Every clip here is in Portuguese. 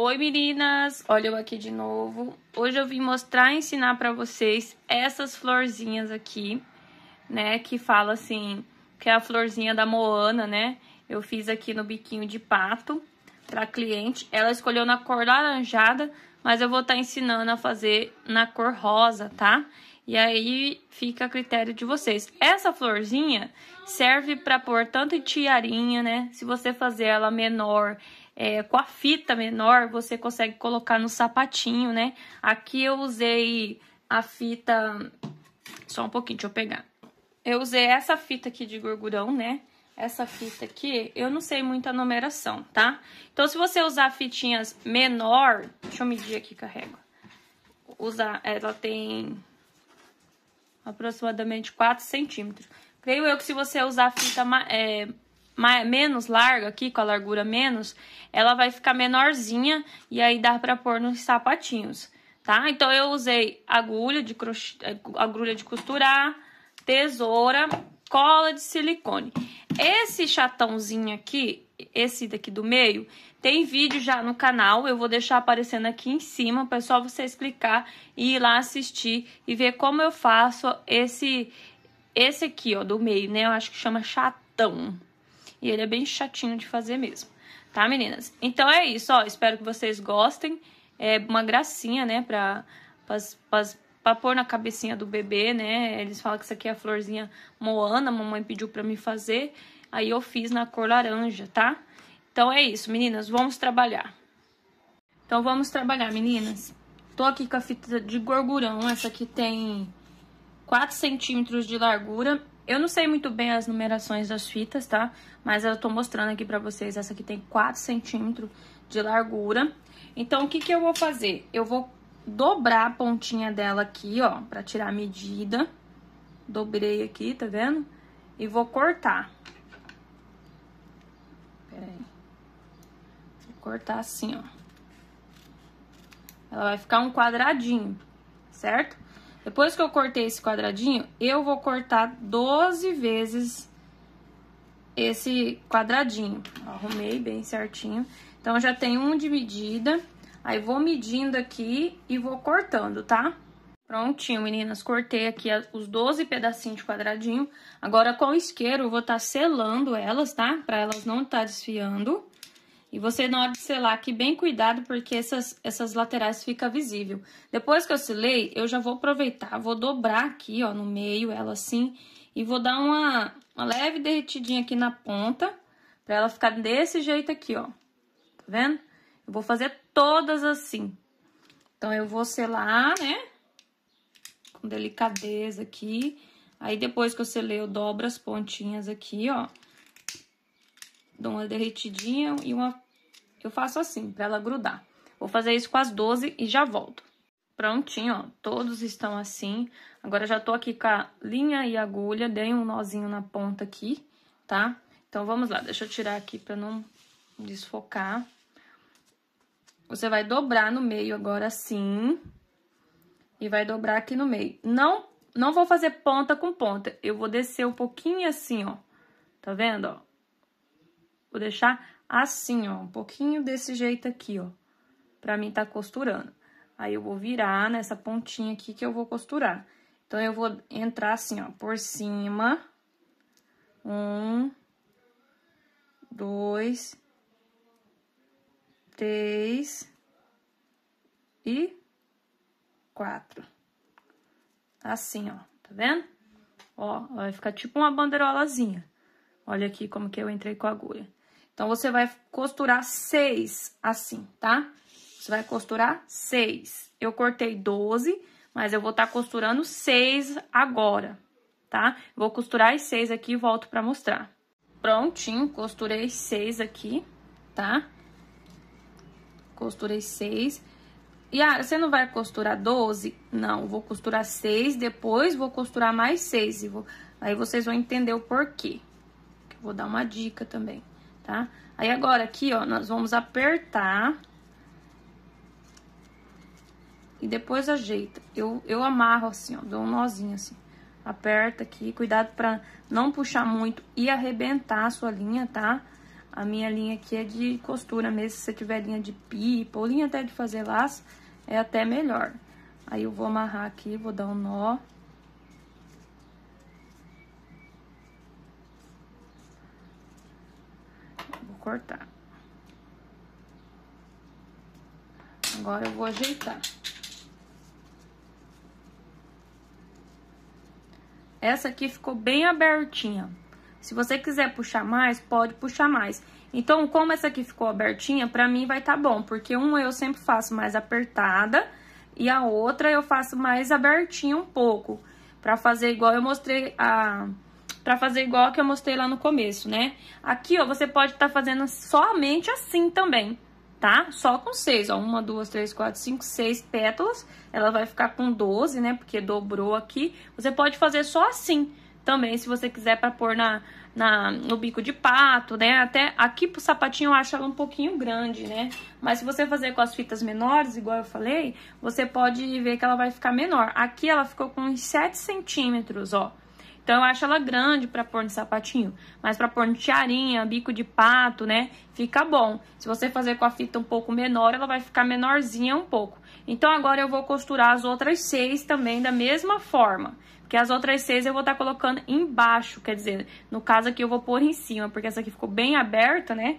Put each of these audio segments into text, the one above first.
Oi meninas, olha eu aqui de novo. Hoje eu vim mostrar e ensinar para vocês essas florzinhas aqui, né, que fala assim, que é a florzinha da Moana, né? Eu fiz aqui no biquinho de pato para cliente. Ela escolheu na cor laranjada, mas eu vou estar tá ensinando a fazer na cor rosa, tá? E aí fica a critério de vocês. Essa florzinha serve para pôr tanto em tiarinha, né? Se você fazer ela menor, é, com a fita menor você consegue colocar no sapatinho, né? Aqui eu usei a fita... Só um pouquinho, deixa eu pegar. Eu usei essa fita aqui de gorgurão, né? Essa fita aqui, eu não sei muito a numeração, tá? Então, se você usar fitinhas menor... Deixa eu medir aqui com a régua. Usar, ela tem aproximadamente 4 centímetros. Creio eu que se você usar fita é, mais, menos larga aqui, com a largura menos, ela vai ficar menorzinha e aí dá pra pôr nos sapatinhos, tá? Então, eu usei agulha de, crochê, agulha de costurar, tesoura, cola de silicone. Esse chatãozinho aqui, esse daqui do meio, tem vídeo já no canal, eu vou deixar aparecendo aqui em cima, para só vocês clicar e ir lá assistir e ver como eu faço esse esse aqui, ó, do meio, né? Eu acho que chama chatão. E ele é bem chatinho de fazer mesmo, tá, meninas? Então é isso, ó. Espero que vocês gostem. É uma gracinha, né, pra, pra, pra, pra pôr na cabecinha do bebê, né? Eles falam que isso aqui é a florzinha Moana, a mamãe pediu pra mim fazer. Aí eu fiz na cor laranja, tá? Então é isso, meninas. Vamos trabalhar. Então vamos trabalhar, meninas. Tô aqui com a fita de gorgurão. Essa aqui tem 4 centímetros de largura eu não sei muito bem as numerações das fitas, tá? Mas eu tô mostrando aqui pra vocês. Essa aqui tem 4 centímetros de largura. Então, o que que eu vou fazer? Eu vou dobrar a pontinha dela aqui, ó, pra tirar a medida. Dobrei aqui, tá vendo? E vou cortar. Pera aí. Vou cortar assim, ó. Ela vai ficar um quadradinho, certo? Depois que eu cortei esse quadradinho, eu vou cortar 12 vezes esse quadradinho. Arrumei bem certinho. Então, já tem um de medida. Aí, vou medindo aqui e vou cortando, tá? Prontinho, meninas. Cortei aqui os 12 pedacinhos de quadradinho. Agora, com o isqueiro, eu vou estar tá selando elas, tá? Pra elas não estar tá desfiando. E você, na hora de selar aqui, bem cuidado, porque essas, essas laterais fica visível. Depois que eu selei, eu já vou aproveitar, vou dobrar aqui, ó, no meio, ela assim, e vou dar uma, uma leve derretidinha aqui na ponta, pra ela ficar desse jeito aqui, ó. Tá vendo? Eu vou fazer todas assim. Então, eu vou selar, né? Com delicadeza aqui. Aí, depois que eu selei, eu dobro as pontinhas aqui, ó dou uma derretidinha e uma... Eu faço assim, pra ela grudar. Vou fazer isso com as 12 e já volto. Prontinho, ó. Todos estão assim. Agora, já tô aqui com a linha e agulha. Dei um nozinho na ponta aqui, tá? Então, vamos lá. Deixa eu tirar aqui pra não desfocar. Você vai dobrar no meio agora assim. E vai dobrar aqui no meio. Não, não vou fazer ponta com ponta. Eu vou descer um pouquinho assim, ó. Tá vendo, ó? Vou deixar assim, ó, um pouquinho desse jeito aqui, ó, pra mim tá costurando. Aí, eu vou virar nessa pontinha aqui que eu vou costurar. Então, eu vou entrar assim, ó, por cima. Um, dois, três e quatro. Assim, ó, tá vendo? Ó, vai ficar tipo uma banderolazinha. Olha aqui como que eu entrei com a agulha. Então, você vai costurar seis assim, tá? Você vai costurar seis. Eu cortei 12, mas eu vou estar tá costurando seis agora, tá? Vou costurar as seis aqui e volto pra mostrar. Prontinho, costurei seis aqui, tá? Costurei seis. E ah, você não vai costurar 12? Não, vou costurar 6, depois vou costurar mais 6. Vou... Aí vocês vão entender o porquê. vou dar uma dica também tá? Aí agora aqui, ó, nós vamos apertar e depois ajeita. Eu, eu amarro assim, ó, dou um nozinho assim. Aperta aqui, cuidado pra não puxar muito e arrebentar a sua linha, tá? A minha linha aqui é de costura mesmo, se você tiver linha de pipa ou linha até de fazer laço, é até melhor. Aí eu vou amarrar aqui, vou dar um nó. cortar. Agora eu vou ajeitar. Essa aqui ficou bem abertinha. Se você quiser puxar mais, pode puxar mais. Então, como essa aqui ficou abertinha, pra mim vai tá bom. Porque uma eu sempre faço mais apertada e a outra eu faço mais abertinha um pouco. Pra fazer igual eu mostrei a para fazer igual que eu mostrei lá no começo, né? Aqui, ó, você pode estar tá fazendo somente assim também, tá? Só com seis, ó, uma, duas, três, quatro, cinco, seis pétalas, ela vai ficar com 12, né, porque dobrou aqui. Você pode fazer só assim também, se você quiser para pôr na, na, no bico de pato, né? Até aqui pro sapatinho eu acho ela um pouquinho grande, né? Mas se você fazer com as fitas menores, igual eu falei, você pode ver que ela vai ficar menor. Aqui ela ficou com uns 7 centímetros, ó. Então eu acho ela grande para pôr no sapatinho, mas para pôr no tiarinha, bico de pato, né? Fica bom. Se você fazer com a fita um pouco menor, ela vai ficar menorzinha um pouco. Então agora eu vou costurar as outras seis também da mesma forma. Porque as outras seis eu vou estar tá colocando embaixo, quer dizer, no caso aqui eu vou pôr em cima, porque essa aqui ficou bem aberta, né?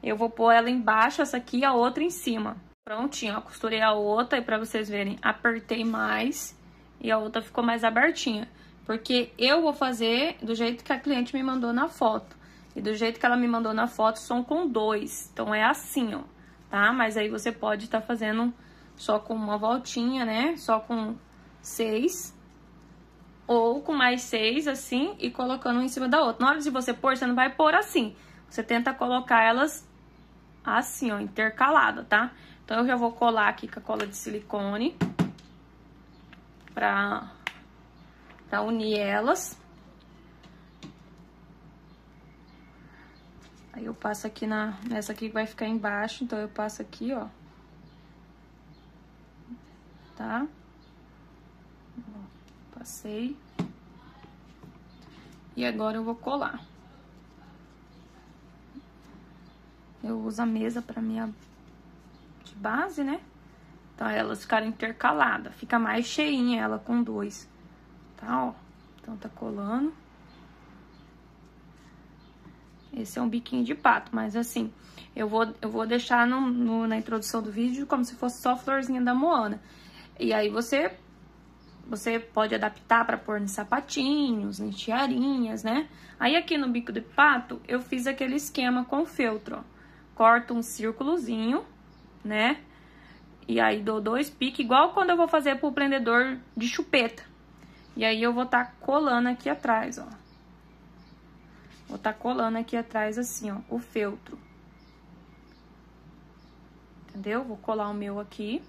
Eu vou pôr ela embaixo, essa aqui e a outra em cima. Prontinho, ó, costurei a outra e pra vocês verem, apertei mais e a outra ficou mais abertinha. Porque eu vou fazer do jeito que a cliente me mandou na foto. E do jeito que ela me mandou na foto, são com dois. Então, é assim, ó, tá? Mas aí você pode estar tá fazendo só com uma voltinha, né? Só com seis. Ou com mais seis, assim, e colocando um em cima da outra. Na hora de você pôr, você não vai pôr assim. Você tenta colocar elas assim, ó, intercalada, tá? Então, eu já vou colar aqui com a cola de silicone pra tá unir elas. Aí eu passo aqui na, nessa aqui que vai ficar embaixo, então eu passo aqui, ó. Tá? Passei. E agora eu vou colar. Eu uso a mesa pra minha de base, né? Então, elas ficaram intercaladas. Fica mais cheinha ela com dois tá? Ó, então tá colando. Esse é um biquinho de pato, mas assim, eu vou, eu vou deixar no, no, na introdução do vídeo como se fosse só florzinha da Moana. E aí você, você pode adaptar para pôr em sapatinhos, em tiarinhas, né? Aí aqui no bico de pato, eu fiz aquele esquema com feltro, ó. Corto um círculozinho, né? E aí dou dois piques, igual quando eu vou fazer pro prendedor de chupeta. E aí, eu vou tá colando aqui atrás, ó. Vou tá colando aqui atrás assim, ó, o feltro. Entendeu? Vou colar o meu aqui.